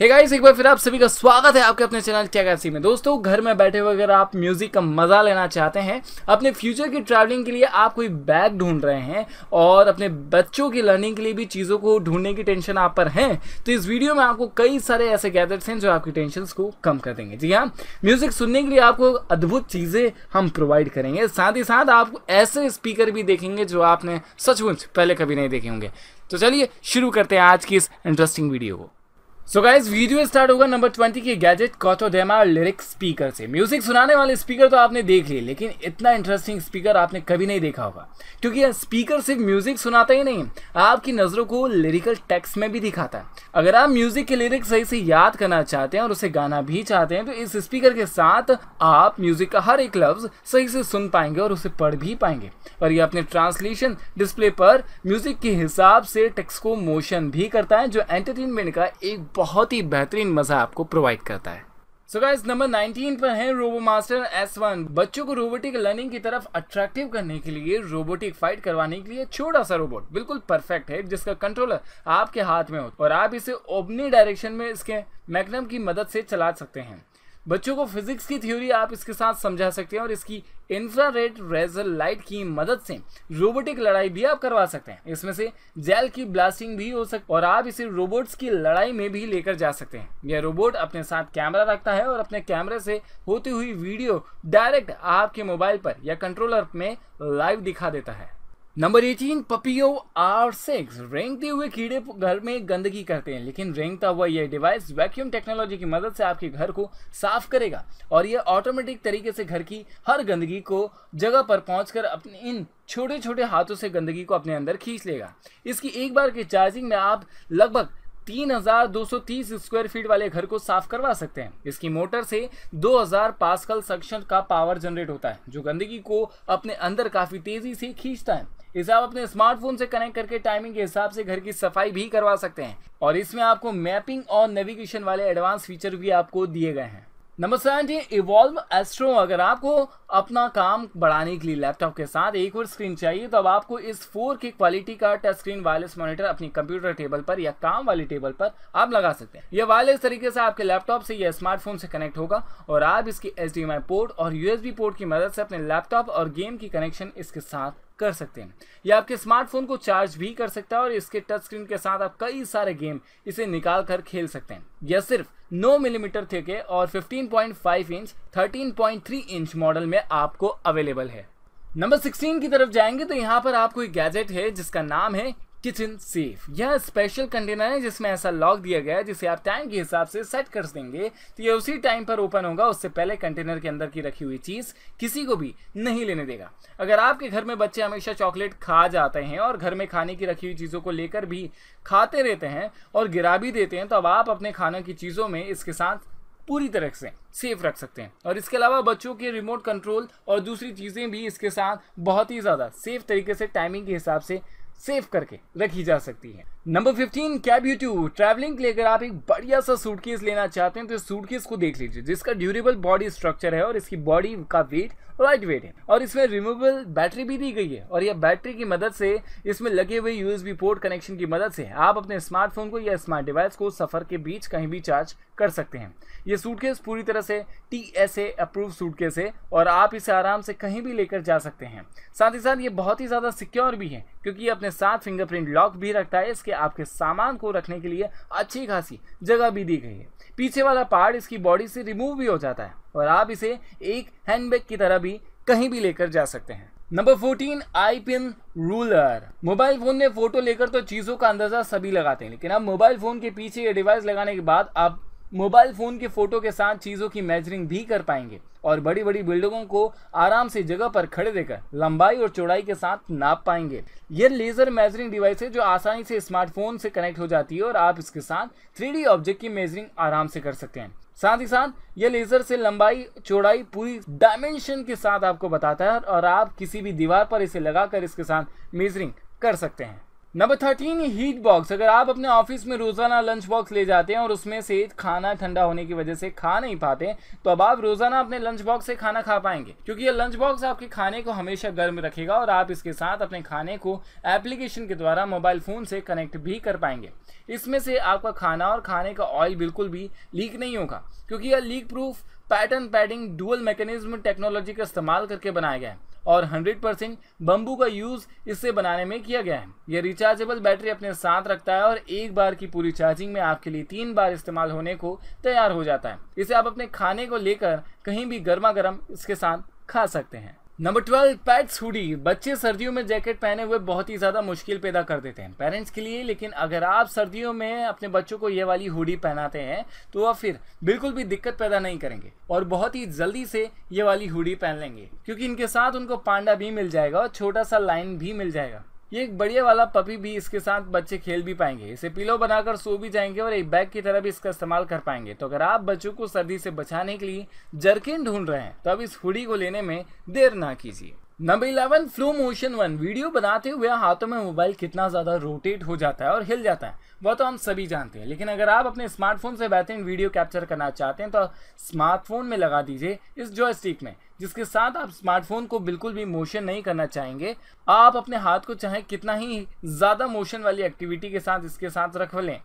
हे hey guys एक बार फिर आप सभी का स्वागत है आपके अपने चैनल टेगासी में दोस्तों घर में बैठे हुए अगर आप म्यूज़िक का मज़ा लेना चाहते हैं अपने फ्यूचर की ट्रैवलिंग के लिए आप कोई बैग ढूंढ रहे हैं और अपने बच्चों की लर्निंग के लिए भी चीज़ों को ढूंढने की टेंशन आप पर हैं तो इस वीडियो में आपको कई सारे ऐसे गैदर्स हैं जो आपकी टेंशन को कम कर देंगे जी हाँ म्यूज़िक सुनने के लिए आपको अद्भुत चीज़ें हम प्रोवाइड करेंगे साथ ही साथ आप ऐसे स्पीकर भी देखेंगे जो आपने सचमुच पहले कभी नहीं देखे होंगे तो चलिए शुरू करते हैं आज की इस इंटरेस्टिंग वीडियो को सो गाइज वीडियो स्टार्ट होगा नंबर ट्वेंटी के गैजेट कॉटोडेमा लिरिक्स स्पीकर से म्यूजिक सुनाने वाले स्पीकर तो आपने देख लिए लेकिन इतना इंटरेस्टिंग स्पीकर आपने कभी नहीं देखा होगा क्योंकि स्पीकर सिर्फ म्यूजिक सुनाता ही नहीं आपकी नज़रों को लिरिकल टेक्स्ट में भी दिखाता है अगर आप म्यूजिक के लिरिक्स सही से याद करना चाहते हैं और उसे गाना भी चाहते हैं तो इस स्पीकर के साथ आप म्यूजिक का हर एक लफ्ज सही से सुन पाएंगे और उसे पढ़ भी पाएंगे और ये अपने ट्रांसलेशन डिस्प्ले पर म्यूजिक के हिसाब से टेक्स्ट को मोशन भी करता है जो एंटरटेनमेंट का एक बहुत ही बेहतरीन मजा आपको प्रोवाइड करता है सो गाइस नंबर 19 पर है रोबो मास्टर एस वन बच्चों को रोबोटिक लर्निंग की तरफ अट्रैक्टिव करने के लिए रोबोटिक फाइट करवाने के लिए छोटा सा रोबोट बिल्कुल परफेक्ट है जिसका कंट्रोलर आपके हाथ में हो और आप इसे ओपनी डायरेक्शन में इसके मैग्नम की मदद से चला सकते हैं बच्चों को फिजिक्स की थ्योरी आप इसके साथ समझा सकते हैं और इसकी रेड रेजर लाइट की मदद से रोबोटिक लड़ाई भी आप करवा सकते हैं इसमें से जेल की ब्लास्टिंग भी हो सकती और आप इसे रोबोट्स की लड़ाई में भी लेकर जा सकते हैं यह रोबोट अपने साथ कैमरा रखता है और अपने कैमरे से होती हुई वीडियो डायरेक्ट आपके मोबाइल पर या कंट्रोलर में लाइव दिखा देता है नंबर एटीन पपियो आर सिक्स रेंगते हुए कीड़े घर में गंदगी करते हैं लेकिन रेंगता हुआ यह डिवाइस वैक्यूम टेक्नोलॉजी की मदद से आपके घर को साफ करेगा और यह ऑटोमेटिक तरीके से घर की हर गंदगी को जगह पर पहुंचकर अपने इन छोटे छोटे हाथों से गंदगी को अपने अंदर खींच लेगा इसकी एक बार के चार्जिंग में आप लगभग 3,230 स्क्वायर फीट वाले घर को साफ करवा सकते हैं इसकी मोटर से 2,000 पास्कल सक्शन का पावर जनरेट होता है जो गंदगी को अपने अंदर काफ़ी तेज़ी से खींचता है इसे आप अपने स्मार्टफोन से कनेक्ट करके टाइमिंग के हिसाब से घर की सफाई भी करवा सकते हैं और इसमें आपको मैपिंग और नेविगेशन वाले एडवांस फीचर भी आपको दिए गए हैं नंबर सेवेंटीन इवॉल्व एस्ट्रो अगर आपको अपना काम बढ़ाने के लिए लैपटॉप के साथ एक और स्क्रीन चाहिए तो अब आपको इस फोर की क्वालिटी का टच स्क्रीन वायरलेस मॉनिटर अपनी कंप्यूटर टेबल पर या काम वाली टेबल पर आप लगा सकते हैं यह वायरलेस तरीके से आपके लैपटॉप से या स्मार्टफोन से कनेक्ट होगा और आप इसके एच पोर्ट और यूएसबी पोर्ट की मदद से अपने लैपटॉप और गेम की कनेक्शन इसके साथ कर सकते हैं ये आपके स्मार्टफोन को चार्ज भी कर सकता है और इसके टच स्क्रीन के साथ आप कई सारे गेम इसे निकाल कर खेल सकते हैं यह सिर्फ 9 मिलीमीटर mm थिक और 15.5 इंच 13.3 इंच मॉडल में आपको अवेलेबल है नंबर 16 की तरफ जाएंगे तो यहाँ पर आपको एक गैजेट है जिसका नाम है किचन सेफ यह स्पेशल कंटेनर है जिसमें ऐसा लॉक दिया गया है जिसे आप टाइम के हिसाब से सेट कर देंगे तो यह उसी टाइम पर ओपन होगा उससे पहले कंटेनर के अंदर की रखी हुई चीज़ किसी को भी नहीं लेने देगा अगर आपके घर में बच्चे हमेशा चॉकलेट खा जाते हैं और घर में खाने की रखी हुई चीज़ों को लेकर भी खाते रहते हैं और गिरा भी देते हैं तो अब आप अपने खाने की चीज़ों में इसके साथ पूरी तरह से सेफ रख सकते हैं और इसके अलावा बच्चों के रिमोट कंट्रोल और दूसरी चीज़ें भी इसके साथ बहुत ही ज़्यादा सेफ तरीके से टाइमिंग के हिसाब से सेव करके रखी जा सकती है number fifteen cab you to travelling के अगर आप एक बढ़िया सा सूटकेस लेना चाहते हैं तो इस सूटकेस को देख लीजिए जिसका ड्यूरेबल बॉडी स्ट्रक्चर है और इसकी बॉडी का वेट लाइट वेट है और इसमें रिमूवेबल बैटरी भी दी गई है और यह बैटरी की मदद से इसमें लगे हुए यूएसबी पोर्ट कनेक्शन की मदद से आप अपने स्मार्टफोन को या स्मार्ट डिवाइस को सफर के बीच कहीं भी चार्ज कर सकते हैं ये सूटकेस पूरी तरह से T S A approve suitcase है और आप इसे आराम से कहीं भी लेकर जा सकते हैं साथ ही साथ ये बहुत ही ज़्यादा सिक्योर भी है क्योंकि ये अपने साथ फिंगरप्रिंट लॉक भी रखता है इसके आपके सामान को रखने के लिए अच्छी खासी जगह भी दी गई है पीछे वाला पार्ट इसकी बॉडी से रिमूव भी हो जाता है और आप इसे एक हैंडबैग की तरह भी कहीं भी लेकर जा सकते हैं number fourteen I pin ruler mobile phone में फोटो लेकर तो चीजों का अंदाजा सभी लगाते हैं लेकिन अब मोबाइल फोन के पीछे ये डिवाइस लगाने के बाद आप मोबाइल फ़ोन के फ़ोटो के साथ चीज़ों की मेजरिंग भी कर पाएंगे और बड़ी बड़ी बिल्डिंगों को आराम से जगह पर खड़े देकर लंबाई और चौड़ाई के साथ नाप पाएंगे ये लेज़र मेजरिंग डिवाइस है जो आसानी से स्मार्टफोन से कनेक्ट हो जाती है और आप इसके साथ थ्री ऑब्जेक्ट की मेजरिंग आराम से कर सकते हैं साथ ही साथ ये लेज़र से लंबाई चौड़ाई पूरी डायमेंशन के साथ आपको बताता है और आप किसी भी दीवार पर इसे लगाकर इसके साथ मेजरिंग कर सकते हैं नंबर थर्टीन हीट बॉक्स अगर आप अपने ऑफिस में रोज़ाना लंच बॉक्स ले जाते हैं और उसमें से खाना ठंडा होने की वजह से खा नहीं पाते तो अब आप रोज़ाना अपने लंच बॉक्स से खाना खा पाएंगे क्योंकि ये लंच बॉक्स आपके खाने को हमेशा गर्म रखेगा और आप इसके साथ अपने खाने को एप्लीकेशन के द्वारा मोबाइल फ़ोन से कनेक्ट भी कर पाएंगे इसमें से आपका खाना और खाने का ऑयल बिल्कुल भी लीक नहीं होगा क्योंकि यह leak proof pattern padding dual mechanism technology का इस्तेमाल करके बनाया गया है और 100% परसेंट बम्बू का यूज़ इससे बनाने में किया गया है यह रिचार्जेबल बैटरी अपने साथ रखता है और एक बार की पूरी चार्जिंग में आपके लिए तीन बार इस्तेमाल होने को तैयार हो जाता है इसे आप अपने खाने को लेकर कहीं भी गर्मा गर्म इसके साथ खा सकते हैं नंबर ट्वेल्व पैट्स हुडी बच्चे सर्दियों में जैकेट पहने हुए बहुत ही ज़्यादा मुश्किल पैदा कर देते हैं पेरेंट्स के लिए लेकिन अगर आप सर्दियों में अपने बच्चों को ये वाली हुडी पहनाते हैं तो वह फिर बिल्कुल भी दिक्कत पैदा नहीं करेंगे और बहुत ही जल्दी से ये वाली हुडी पहन लेंगे क्योंकि इनके साथ उनको पांडा भी मिल जाएगा और छोटा सा लाइन भी मिल जाएगा ये एक बढ़िया वाला पपी भी इसके साथ बच्चे खेल भी पाएंगे इसे पिलो बनाकर सो भी जाएंगे और एक बैग की तरह भी इसका इस्तेमाल कर पाएंगे तो अगर आप बच्चों को सर्दी से बचाने के लिए जर्किन ढूंढ रहे हैं तो अब इस हुडी को लेने में देर ना कीजिए number eleven flow motion one video बनाते हुए हाथों में मोबाइल कितना ज़्यादा रोटेट हो जाता है और हिल जाता है वह तो हम सभी जानते हैं लेकिन अगर आप अपने स्मार्टफोन से बैठे वीडियो कैप्चर करना चाहते हैं तो स्मार्टफोन में लगा दीजिए इस जॉयस्टिक में जिसके साथ आप स्मार्टफोन को बिल्कुल भी मोशन नहीं करना चाहेंगे आप अपने हाथ को चाहे कितना ही ज़्यादा मोशन वाली एक्टिविटी के साथ इसके साथ रख लें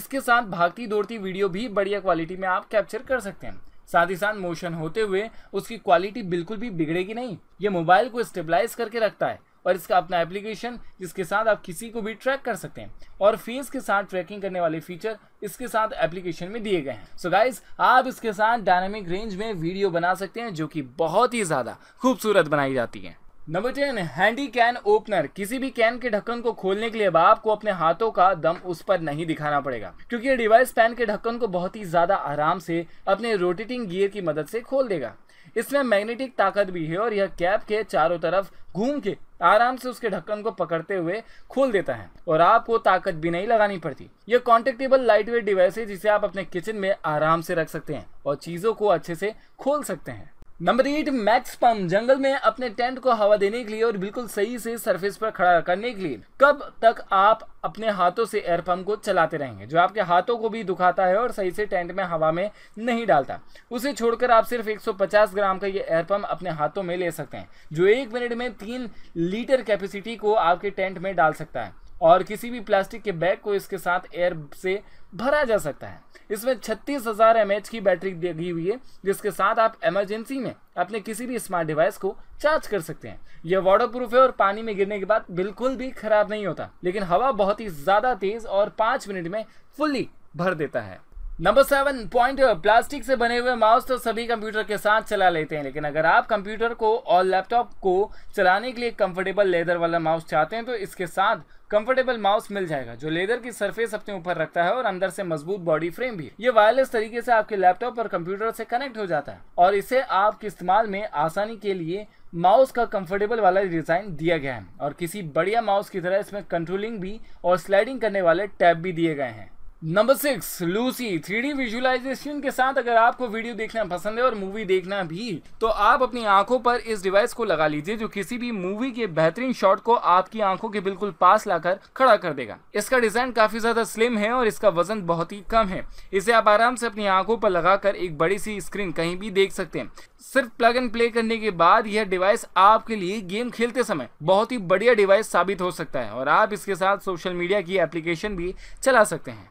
इसके साथ भागती दौड़ती वीडियो भी बढ़िया क्वालिटी में आप कैप्चर कर सकते हैं साथ ही साथ मोशन होते हुए उसकी क्वालिटी बिल्कुल भी बिगड़ेगी नहीं ये मोबाइल को स्टेबलाइज करके रखता है और इसका अपना एप्लीकेशन जिसके साथ आप किसी को भी ट्रैक कर सकते हैं और फेस के साथ ट्रैकिंग करने वाले फीचर इसके साथ एप्लीकेशन में दिए गए हैं सो so गाइज आप इसके साथ डायनामिक रेंज में वीडियो बना सकते हैं जो कि बहुत ही ज़्यादा खूबसूरत बनाई जाती है number ten handy can opener किसी भी कैन के ढक्कन को खोलने के लिए अब आपको अपने हाथों का दम उस पर नहीं दिखाना पड़ेगा क्योंकि ये डिवाइस पैन के ढक्कन को बहुत ही ज्यादा आराम से अपने रोटेटिंग गियर की मदद से खोल देगा इसमें मैग्नेटिक ताकत भी है और यह कैप के चारों तरफ घूम के आराम से उसके ढक्कन को पकड़ते हुए खोल देता है और आपको ताकत भी नहीं लगानी पड़ती यह कॉन्टेक्टेबल लाइट वेट डिवाइस है जिसे आप अपने किचन में आराम से रख सकते हैं और चीज़ों को अच्छे से खोल सकते हैं नंबर एट मैक्स पम जंगल में अपने टेंट को हवा देने के लिए और बिल्कुल सही से सरफेस पर खड़ा करने के लिए कब तक आप अपने हाथों से एयर पम्प को चलाते रहेंगे जो आपके हाथों को भी दुखाता है और सही से टेंट में हवा में नहीं डालता उसे छोड़कर आप सिर्फ 150 ग्राम का ये एयर पम्प अपने हाथों में ले सकते हैं जो एक मिनट में तीन लीटर कैपेसिटी को आपके टेंट में डाल सकता है और किसी भी प्लास्टिक के बैग को इसके साथ एयर से भरा जा सकता है इसमें छत्तीस हजार एम की बैटरी लगी हुई है जिसके साथ आप इमरजेंसी में अपने किसी भी स्मार्ट डिवाइस को चार्ज कर सकते हैं यह वाटर प्रूफ है और पानी में गिरने के बाद बिल्कुल भी खराब नहीं होता लेकिन हवा बहुत ही ज़्यादा तेज़ और पाँच मिनट में फुल्ली भर देता है नंबर सेवन पॉइंट प्लास्टिक से बने हुए माउस तो सभी कंप्यूटर के साथ चला लेते हैं लेकिन अगर आप कंप्यूटर को और लैपटॉप को चलाने के लिए कंफर्टेबल लेदर वाला माउस चाहते हैं तो इसके साथ कंफर्टेबल माउस मिल जाएगा जो लेदर की सरफेस अपने ऊपर रखता है और अंदर से मजबूत बॉडी फ्रेम भी ये वायरलेस तरीके से आपके लैपटॉप और कंप्यूटर से कनेक्ट हो जाता है और इसे आपके इस्तेमाल में आसानी के लिए माउस का कंफर्टेबल वाला डिज़ाइन दिया गया है और किसी बढ़िया माउस की तरह इसमें कंट्रोलिंग भी और स्लाइडिंग करने वाले टैब भी दिए गए हैं number six Lucy three D visualisation के साथ अगर आपको वीडियो देखना पसंद है और मूवी देखना भी तो आप अपनी आंखों पर इस डिवाइस को लगा लीजिए जो किसी भी मूवी के बेहतरीन शॉट को आपकी आंखों के बिल्कुल पास लाकर खड़ा कर देगा इसका डिजाइन काफी ज्यादा स्लिम है और इसका वजन बहुत ही कम है इसे आप आराम से अपनी आंखों पर लगाकर एक बड़ी सी स्क्रीन कहीं भी देख सकते हैं सिर्फ प्लग एंड प्ले करने के बाद यह डिवाइस आपके लिए गेम खेलते समय बहुत ही बढ़िया डिवाइस साबित हो सकता है और आप इसके साथ सोशल मीडिया की एप्लीकेशन भी चला सकते हैं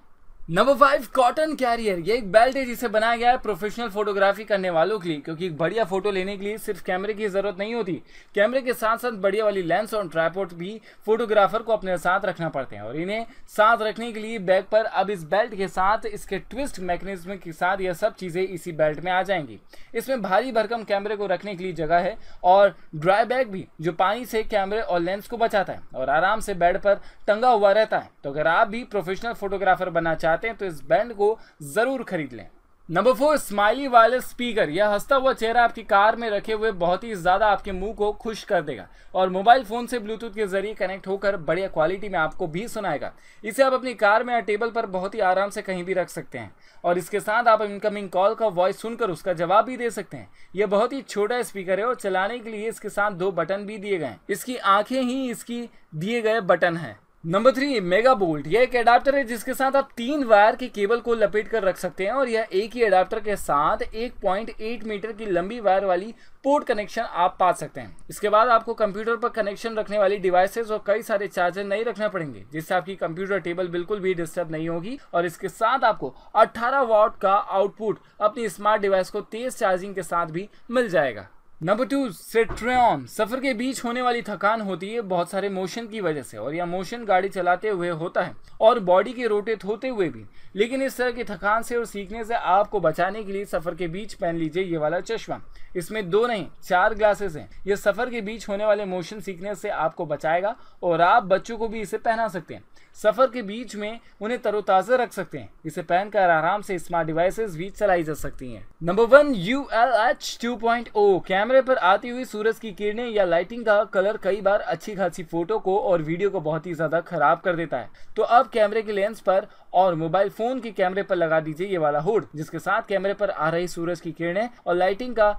नंबर फाइव कॉटन कैरियर ये एक बेल्ट है जिसे बनाया गया है प्रोफेशनल फोटोग्राफी करने वालों के लिए क्योंकि बढ़िया फोटो लेने के लिए सिर्फ कैमरे की ज़रूरत नहीं होती कैमरे के साथ साथ बढ़िया वाली लेंस और ट्राईपोर्ट भी फोटोग्राफर को अपने साथ रखना पड़ते हैं और इन्हें साथ रखने के लिए बैग पर अब इस बेल्ट के साथ इसके ट्विस्ट मैकेनिज्म के साथ यह सब चीज़ें इसी बेल्ट में आ जाएंगी इसमें भारी भरकम कैमरे को रखने के लिए जगह है और ड्राई बैग भी जो पानी से कैमरे और लेंस को बचाता है और आराम से बेड पर टंगा हुआ रहता है तो अगर आप भी प्रोफेशनल फोटोग्राफर बनना चाहते चाहते हैं तो इस बैंड को ज़रूर खरीद लें नंबर फोर स्माइली वाले स्पीकर यह हंसता हुआ चेहरा आपकी कार में रखे हुए बहुत ही ज़्यादा आपके मुंह को खुश कर देगा और मोबाइल फ़ोन से ब्लूटूथ के जरिए कनेक्ट होकर बढ़िया क्वालिटी में आपको भी सुनाएगा इसे आप अपनी कार में या टेबल पर बहुत ही आराम से कहीं भी रख सकते हैं और इसके साथ आप इनकमिंग कॉल का वॉइस सुनकर उसका जवाब भी दे सकते हैं यह बहुत ही छोटा स्पीकर है और चलाने के लिए इसके साथ दो बटन भी दिए गए हैं इसकी आँखें ही इसकी दिए गए बटन हैं नंबर थ्री मेगा बोल्ट यह एक एडाप्टर है जिसके साथ आप तीन वायर के केबल को लपेट कर रख सकते हैं और यह एक ही एडाप्टर के साथ 1.8 मीटर की लंबी वायर वाली पोर्ट कनेक्शन आप पा सकते हैं इसके बाद आपको कंप्यूटर पर कनेक्शन रखने वाली डिवाइसेस और कई सारे चार्जर नहीं रखना पड़ेंगे जिससे आपकी कंप्यूटर टेबल बिल्कुल भी डिस्टर्ब नहीं होगी और इसके साथ आपको अट्ठारह वॉट का आउटपुट अपनी स्मार्ट डिवाइस को तेज चार्जिंग के साथ भी मिल जाएगा नंबर टू सेट्रियम सफ़र के बीच होने वाली थकान होती है बहुत सारे मोशन की वजह से और यह मोशन गाड़ी चलाते हुए होता है और बॉडी के रोटेट होते हुए भी लेकिन इस तरह की थकान से और सीखने से आपको बचाने के लिए सफ़र के बीच पहन लीजिए ये वाला चश्मा इसमें दो नहीं चार ग्लासेस हैं यह सफ़र के बीच होने वाले मोशन सीखने से आपको बचाएगा और आप बच्चों को भी इसे पहना सकते हैं सफ़र के बीच में उन्हें तरोताज़ा रख सकते हैं इसे पहनकर आराम से स्मार्ट डिवाइसेस भी चलाई जा सकती हैं number one U L H two point O कैमरे पर आती हुई सूरज की किरणें या लाइटिंग का कलर कई बार अच्छी खासी फोटो को और वीडियो को बहुत ही ज़्यादा खराब कर देता है तो अब कैमरे के लेंस पर और मोबाइल फ़ोन के कैमरे पर लगा दीजिए ये वाला हुड जिसके साथ कैमरे पर आ रही सूरज की किरणें और लाइटिंग का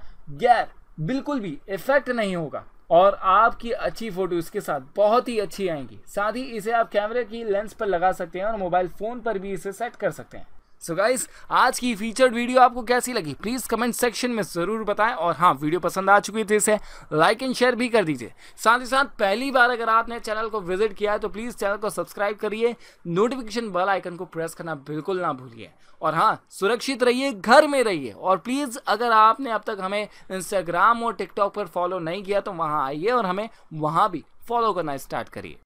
गैर बिल्कुल भी इफेक्ट नहीं होगा और आपकी अच्छी फ़ोटो इसके साथ बहुत ही अच्छी आएंगी साथ ही इसे आप कैमरे की लेंस पर लगा सकते हैं और मोबाइल फ़ोन पर भी इसे सेट कर सकते हैं सो so गाइस आज की फीचर्ड वीडियो आपको कैसी लगी प्लीज़ कमेंट सेक्शन में ज़रूर बताएं और हाँ वीडियो पसंद आ चुकी थी तो इसे लाइक एंड शेयर भी कर दीजिए साथ ही साथ पहली बार अगर आपने चैनल को विजिट किया है तो प्लीज़ चैनल को सब्सक्राइब करिए नोटिफिकेशन बेल आइकन को प्रेस करना बिल्कुल ना भूलिए और हाँ सुरक्षित रहिए घर में रहिए और प्लीज़ अगर आपने अब तक हमें इंस्टाग्राम और टिकटॉक पर फॉलो नहीं किया तो वहाँ आइए और हमें वहाँ भी फॉलो करना स्टार्ट करिए